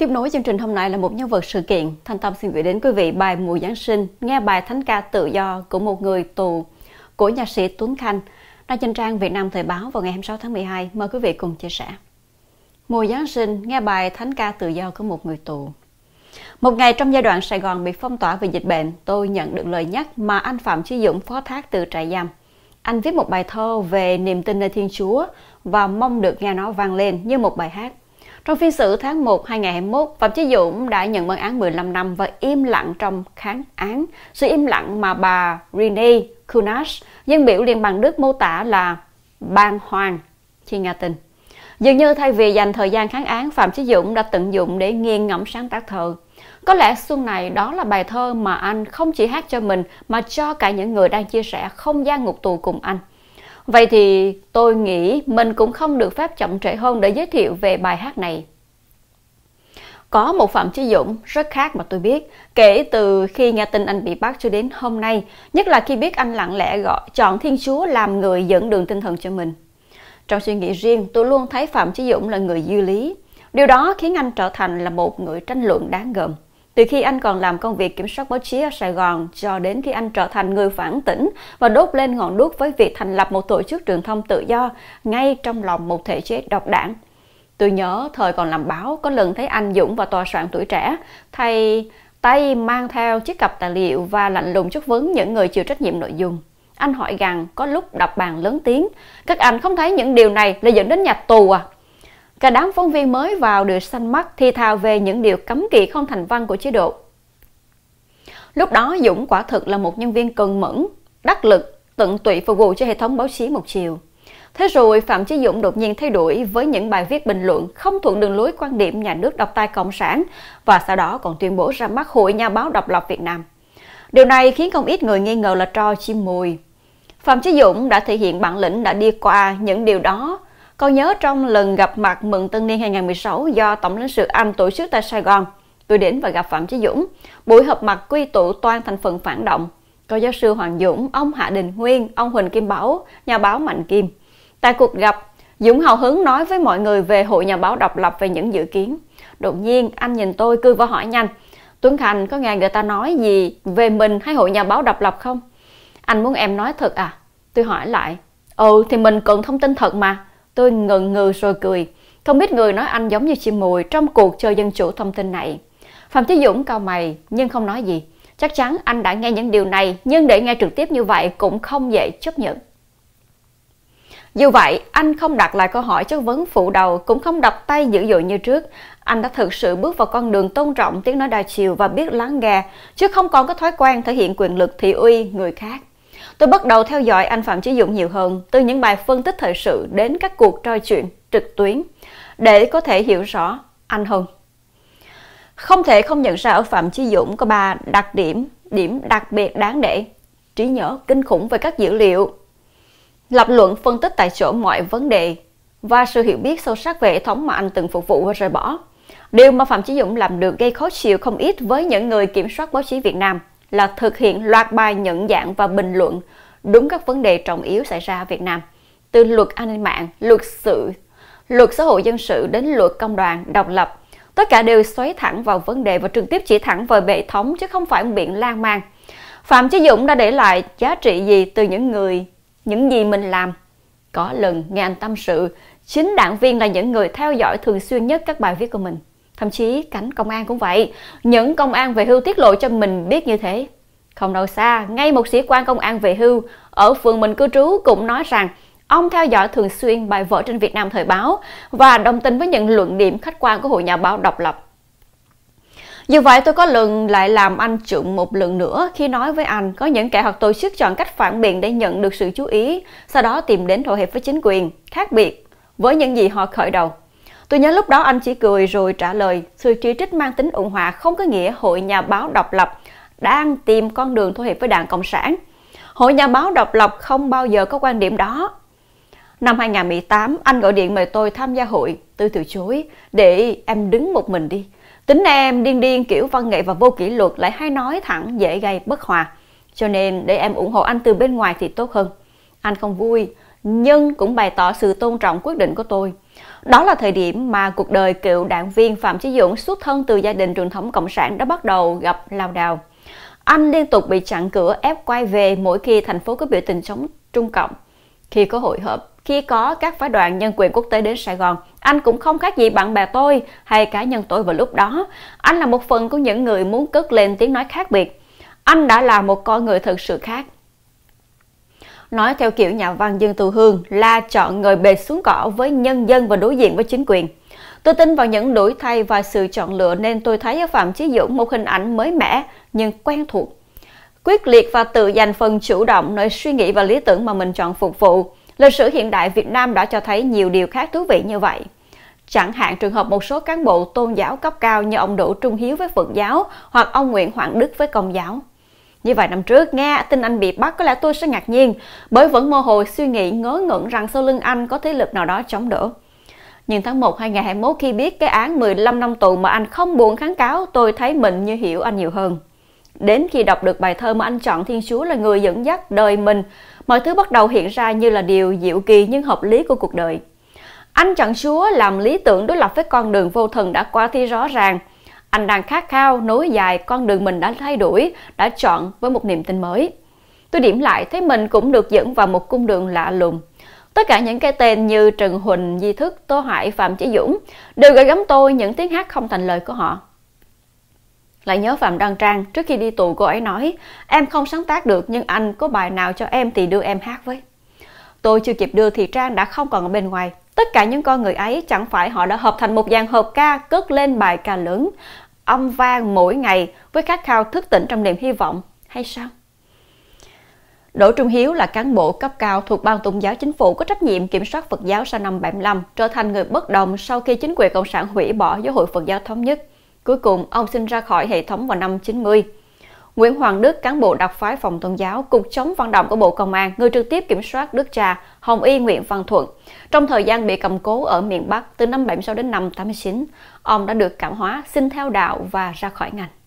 Tiếp nối chương trình hôm nay là một nhân vật sự kiện. Thanh Tâm xin gửi đến quý vị bài Mùa Giáng sinh, nghe bài Thánh ca tự do của một người tù của nhà sĩ Tuấn Khanh ra trên trang Việt Nam Thời báo vào ngày 26 tháng 12. Mời quý vị cùng chia sẻ. Mùa Giáng sinh, nghe bài Thánh ca tự do của một người tù. Một ngày trong giai đoạn Sài Gòn bị phong tỏa vì dịch bệnh, tôi nhận được lời nhắc mà anh Phạm Chí Dũng phó thác từ trại giam. Anh viết một bài thơ về niềm tin nơi Thiên Chúa và mong được nghe nó vang lên như một bài hát trong phiên xử tháng 1 2021, Phạm Chí Dũng đã nhận bản án 15 năm và im lặng trong kháng án. Sự im lặng mà bà Renee Kunash, dân biểu Liên bang Đức mô tả là ban hoàng khi nghe tin Dường như thay vì dành thời gian kháng án, Phạm Chí Dũng đã tận dụng để nghiêng ngẫm sáng tác thơ. Có lẽ xuân này đó là bài thơ mà anh không chỉ hát cho mình mà cho cả những người đang chia sẻ không gian ngục tù cùng anh. Vậy thì tôi nghĩ mình cũng không được phép chậm trễ hơn để giới thiệu về bài hát này. Có một Phạm Chí Dũng rất khác mà tôi biết kể từ khi nghe tin anh bị bắt cho đến hôm nay, nhất là khi biết anh lặng lẽ gọi chọn Thiên Chúa làm người dẫn đường tinh thần cho mình. Trong suy nghĩ riêng, tôi luôn thấy Phạm Chí Dũng là người dư lý. Điều đó khiến anh trở thành là một người tranh luận đáng gờm. Từ khi anh còn làm công việc kiểm soát báo chí ở Sài Gòn cho đến khi anh trở thành người phản tỉnh và đốt lên ngọn đuốc với việc thành lập một tổ chức truyền thông tự do ngay trong lòng một thể chế độc đảng. Tôi nhớ thời còn làm báo có lần thấy anh Dũng và tòa soạn tuổi trẻ thay tay mang theo chiếc cặp tài liệu và lạnh lùng chất vấn những người chịu trách nhiệm nội dung. Anh hỏi rằng có lúc đọc bàn lớn tiếng, các anh không thấy những điều này là dẫn đến nhà tù à? Cả đám phóng viên mới vào được xanh mắt thi thào về những điều cấm kỵ không thành văn của chế độ. Lúc đó Dũng quả thực là một nhân viên cần mẫn, đắc lực, tận tụy phục vụ cho hệ thống báo chí một chiều. Thế rồi Phạm Chí Dũng đột nhiên thay đổi với những bài viết bình luận không thuận đường lối quan điểm nhà nước độc tài cộng sản và sau đó còn tuyên bố ra mắt Hội Nhà báo độc lập Việt Nam. Điều này khiến không ít người nghi ngờ là trò chim mồi. Phạm Chí Dũng đã thể hiện bản lĩnh đã đi qua những điều đó còn nhớ trong lần gặp mặt mừng tân niên 2016 do Tổng lãnh sự Anh tổ chức tại Sài Gòn, tôi đến và gặp Phạm Chí Dũng. Buổi họp mặt quy tụ toàn thành phần phản động, có giáo sư Hoàng Dũng, ông Hạ Đình Nguyên, ông Huỳnh Kim Bảo, nhà báo Mạnh Kim. Tại cuộc gặp, Dũng hào hứng nói với mọi người về hội nhà báo độc lập về những dự kiến. Đột nhiên, anh nhìn tôi cười và hỏi nhanh, Tuấn thành có nghe người ta nói gì về mình hay hội nhà báo độc lập không? Anh muốn em nói thật à? Tôi hỏi lại, ừ thì mình cần thông tin thật mà, Tôi ngần ngừ rồi cười. Không biết người nói anh giống như chim mùi trong cuộc chơi dân chủ thông tin này. Phạm Chí Dũng cao mày nhưng không nói gì. Chắc chắn anh đã nghe những điều này nhưng để nghe trực tiếp như vậy cũng không dễ chấp nhận. Dù vậy, anh không đặt lại câu hỏi chất vấn phụ đầu cũng không đập tay dữ dội như trước. Anh đã thực sự bước vào con đường tôn trọng tiếng nói đa chiều và biết lắng nghe, chứ không còn có thói quen thể hiện quyền lực thị uy người khác. Tôi bắt đầu theo dõi anh Phạm Chí Dũng nhiều hơn, từ những bài phân tích thời sự đến các cuộc trò chuyện trực tuyến, để có thể hiểu rõ anh hơn. Không thể không nhận ra ở Phạm Chí Dũng có ba đặc điểm, điểm đặc biệt đáng để trí nhớ kinh khủng về các dữ liệu, lập luận phân tích tại chỗ mọi vấn đề và sự hiểu biết sâu sắc về hệ thống mà anh từng phục vụ và rời bỏ. Điều mà Phạm Chí Dũng làm được gây khó chịu không ít với những người kiểm soát báo chí Việt Nam là thực hiện loạt bài nhận dạng và bình luận đúng các vấn đề trọng yếu xảy ra ở Việt Nam, từ luật an ninh mạng, luật sự, luật xã hội dân sự đến luật công đoàn độc lập. Tất cả đều xoáy thẳng vào vấn đề và trực tiếp chỉ thẳng vào hệ thống chứ không phải biện lan man. Phạm Chí Dũng đã để lại giá trị gì từ những người, những gì mình làm? Có lần nghe anh tâm sự, chính đảng viên là những người theo dõi thường xuyên nhất các bài viết của mình thậm chí cánh công an cũng vậy. Những công an về hưu tiết lộ cho mình biết như thế. Không đâu xa, ngay một sĩ quan công an về hưu ở phường mình cư trú cũng nói rằng ông theo dõi thường xuyên bài vở trên Việt Nam Thời báo và đồng tình với những luận điểm khách quan của hội nhà báo độc lập. dù vậy tôi có lần lại làm anh trụng một lần nữa khi nói với anh có những kẻ hoặc tôi siết chọn cách phản biện để nhận được sự chú ý, sau đó tìm đến thỏa hiệp với chính quyền, khác biệt với những gì họ khởi đầu. Tôi nhớ lúc đó anh chỉ cười rồi trả lời, sự chỉ trích mang tính ủng hòa không có nghĩa hội nhà báo độc lập đang tìm con đường thu hiệp với đảng Cộng sản. Hội nhà báo độc lập không bao giờ có quan điểm đó. Năm 2018, anh gọi điện mời tôi tham gia hội. Tôi từ chối, để em đứng một mình đi. Tính em điên điên kiểu văn nghệ và vô kỷ luật lại hay nói thẳng dễ gây bất hòa. Cho nên để em ủng hộ anh từ bên ngoài thì tốt hơn. Anh không vui, nhưng cũng bày tỏ sự tôn trọng quyết định của tôi. Đó là thời điểm mà cuộc đời cựu đảng viên Phạm Chí Dũng xuất thân từ gia đình truyền thống Cộng sản đã bắt đầu gặp lao đào. Anh liên tục bị chặn cửa ép quay về mỗi khi thành phố có biểu tình chống Trung Cộng. Khi có hội họp, khi có các phái đoàn nhân quyền quốc tế đến Sài Gòn, anh cũng không khác gì bạn bè tôi hay cá nhân tôi vào lúc đó. Anh là một phần của những người muốn cất lên tiếng nói khác biệt. Anh đã là một con người thực sự khác nói theo kiểu nhà văn Dương Tù Hương là chọn người bề xuống cỏ với nhân dân và đối diện với chính quyền. Tôi tin vào những đổi thay và sự chọn lựa nên tôi thấy ở Phạm Chí Dũng một hình ảnh mới mẻ nhưng quen thuộc. Quyết liệt và tự giành phần chủ động nơi suy nghĩ và lý tưởng mà mình chọn phục vụ. Lịch sử hiện đại Việt Nam đã cho thấy nhiều điều khác thú vị như vậy. Chẳng hạn trường hợp một số cán bộ tôn giáo cấp cao như ông Đỗ Trung Hiếu với Phật giáo hoặc ông Nguyễn Hoàng Đức với Công giáo. Như vài năm trước, nghe tin anh bị bắt có lẽ tôi sẽ ngạc nhiên, bởi vẫn mơ hồ suy nghĩ ngớ ngẩn rằng sau lưng anh có thế lực nào đó chống đỡ. Nhưng tháng 1 2021 khi biết cái án 15 năm tù mà anh không buồn kháng cáo, tôi thấy mình như hiểu anh nhiều hơn. Đến khi đọc được bài thơ mà anh chọn Thiên Chúa là người dẫn dắt đời mình, mọi thứ bắt đầu hiện ra như là điều diệu kỳ nhưng hợp lý của cuộc đời. Anh chọn Chúa làm lý tưởng đối lập với con đường vô thần đã qua thi rõ ràng, anh đang khát khao nối dài con đường mình đã thay đổi, đã chọn với một niềm tin mới. Tôi điểm lại thấy mình cũng được dẫn vào một cung đường lạ lùng. Tất cả những cái tên như Trần Huỳnh, Di Thức, Tô Hải, Phạm Chí Dũng đều gửi gắm tôi những tiếng hát không thành lời của họ. Lại nhớ Phạm Đăng Trang, trước khi đi tù cô ấy nói, em không sáng tác được nhưng anh có bài nào cho em thì đưa em hát với. Tôi chưa kịp đưa thì Trang đã không còn ở bên ngoài, Tất cả những con người ấy chẳng phải họ đã hợp thành một dàn hợp ca cất lên bài ca lớn, âm vang mỗi ngày với khát khao thức tỉnh trong niềm hy vọng hay sao? Đỗ Trung Hiếu là cán bộ cấp cao thuộc Ban Tôn giáo Chính phủ có trách nhiệm kiểm soát Phật giáo sau năm 75, trở thành người bất đồng sau khi chính quyền Cộng sản hủy bỏ Giáo hội Phật giáo Thống nhất. Cuối cùng, ông sinh ra khỏi hệ thống vào năm 90. Nguyễn Hoàng Đức, cán bộ đặc phái phòng tôn giáo, Cục chống vận động của Bộ Công an, người trực tiếp kiểm soát Đức Trà, Hồng Y Nguyễn Văn Thuận. Trong thời gian bị cầm cố ở miền Bắc từ năm 76 đến năm 89, ông đã được cảm hóa, xin theo đạo và ra khỏi ngành.